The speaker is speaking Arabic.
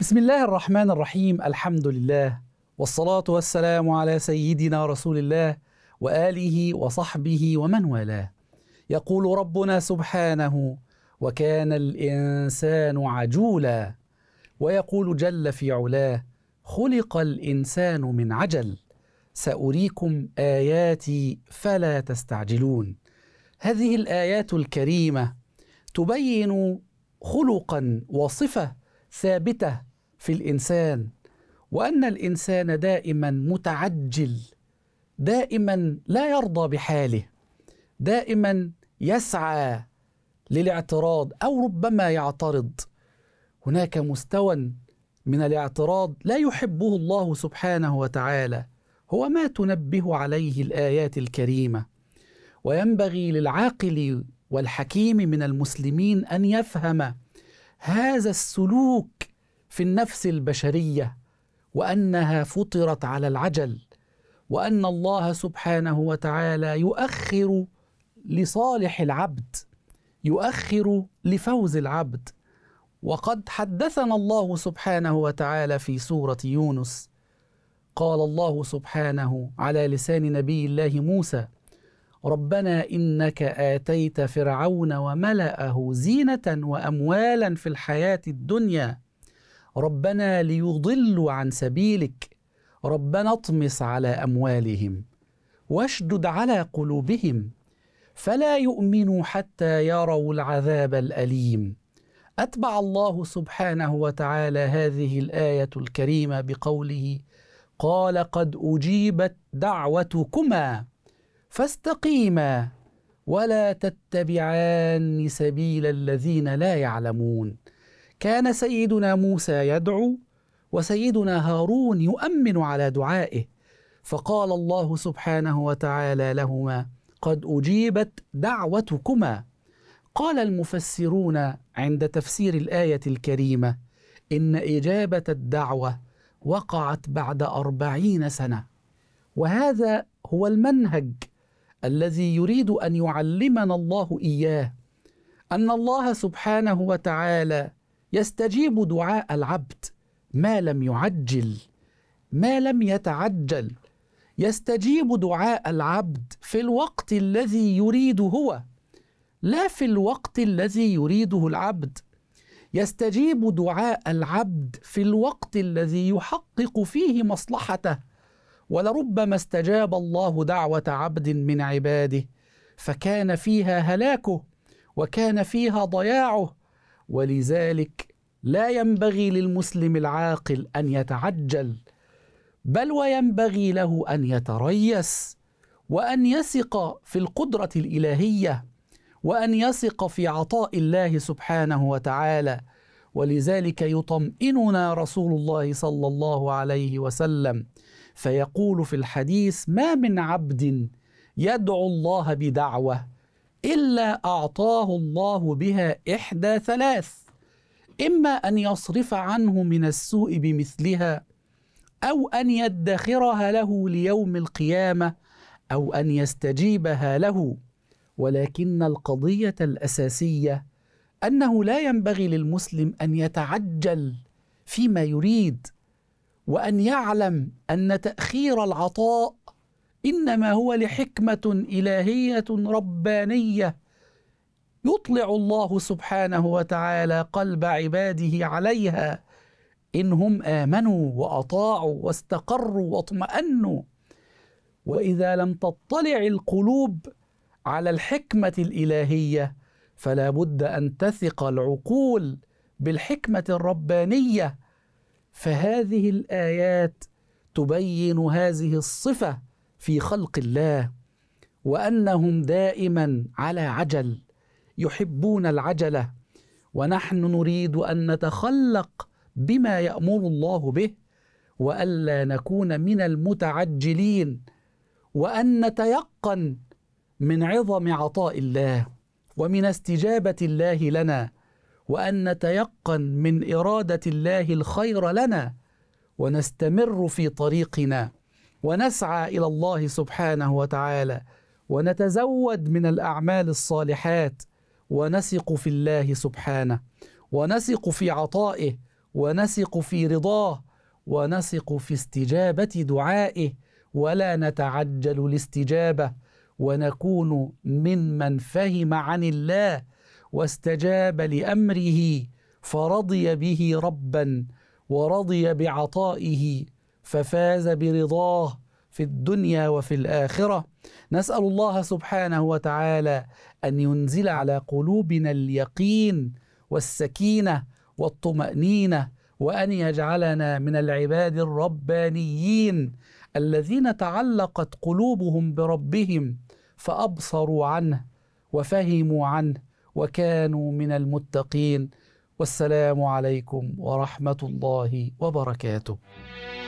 بسم الله الرحمن الرحيم الحمد لله والصلاة والسلام على سيدنا رسول الله وآله وصحبه ومن والاه يقول ربنا سبحانه وكان الإنسان عجولا ويقول جل في علاه خلق الإنسان من عجل سأريكم آياتي فلا تستعجلون هذه الآيات الكريمة تبين خلقا وصفه ثابته في الانسان وان الانسان دائما متعجل دائما لا يرضى بحاله دائما يسعى للاعتراض او ربما يعترض هناك مستوى من الاعتراض لا يحبه الله سبحانه وتعالى هو ما تنبه عليه الايات الكريمه وينبغي للعاقل والحكيم من المسلمين ان يفهم هذا السلوك في النفس البشريه وانها فطرت على العجل وان الله سبحانه وتعالى يؤخر لصالح العبد يؤخر لفوز العبد وقد حدثنا الله سبحانه وتعالى في سوره يونس قال الله سبحانه على لسان نبي الله موسى ربنا انك اتيت فرعون وملاه زينه واموالا في الحياه الدنيا ربنا ليضلوا عن سبيلك ربنا اطمس على اموالهم واشدد على قلوبهم فلا يؤمنوا حتى يروا العذاب الاليم اتبع الله سبحانه وتعالى هذه الايه الكريمه بقوله قال قد اجيبت دعوتكما فاستقيما ولا تتبعان سبيل الذين لا يعلمون كان سيدنا موسى يدعو وسيدنا هارون يؤمن على دعائه فقال الله سبحانه وتعالى لهما قد اجيبت دعوتكما قال المفسرون عند تفسير الايه الكريمه ان اجابه الدعوه وقعت بعد اربعين سنه وهذا هو المنهج الذي يريد ان يعلمنا الله اياه ان الله سبحانه وتعالى يستجيب دعاء العبد ما لم يعجل ما لم يتعجل يستجيب دعاء العبد في الوقت الذي يريد هو لا في الوقت الذي يريده العبد يستجيب دعاء العبد في الوقت الذي يحقق فيه مصلحته ولربما استجاب الله دعوه عبد من عباده فكان فيها هلاكه وكان فيها ضياعه ولذلك لا ينبغي للمسلم العاقل ان يتعجل بل وينبغي له ان يتريس وان يثق في القدره الالهيه وان يثق في عطاء الله سبحانه وتعالى ولذلك يطمئننا رسول الله صلى الله عليه وسلم فيقول في الحديث ما من عبد يدعو الله بدعوه الا اعطاه الله بها احدى ثلاث اما ان يصرف عنه من السوء بمثلها او ان يدخرها له ليوم القيامه او ان يستجيبها له ولكن القضيه الاساسيه انه لا ينبغي للمسلم ان يتعجل فيما يريد وان يعلم ان تاخير العطاء انما هو لحكمه الهيه ربانيه يطلع الله سبحانه وتعالى قلب عباده عليها ان هم امنوا واطاعوا واستقروا واطمانوا واذا لم تطلع القلوب على الحكمه الالهيه فلا بد ان تثق العقول بالحكمه الربانيه فهذه الايات تبين هذه الصفه في خلق الله وانهم دائما على عجل يحبون العجله ونحن نريد ان نتخلق بما يامر الله به والا نكون من المتعجلين وان نتيقن من عظم عطاء الله ومن استجابه الله لنا وأن نتيقن من إرادة الله الخير لنا ونستمر في طريقنا ونسعى إلى الله سبحانه وتعالى ونتزود من الأعمال الصالحات ونثق في الله سبحانه ونثق في عطائه ونثق في رضاه ونثق في استجابة دعائه ولا نتعجل الاستجابة ونكون ممن فهم عن الله واستجاب لامره فرضي به ربا ورضي بعطائه ففاز برضاه في الدنيا وفي الاخره نسال الله سبحانه وتعالى ان ينزل على قلوبنا اليقين والسكينه والطمانينه وان يجعلنا من العباد الربانيين الذين تعلقت قلوبهم بربهم فابصروا عنه وفهموا عنه وكانوا من المتقين والسلام عليكم ورحمه الله وبركاته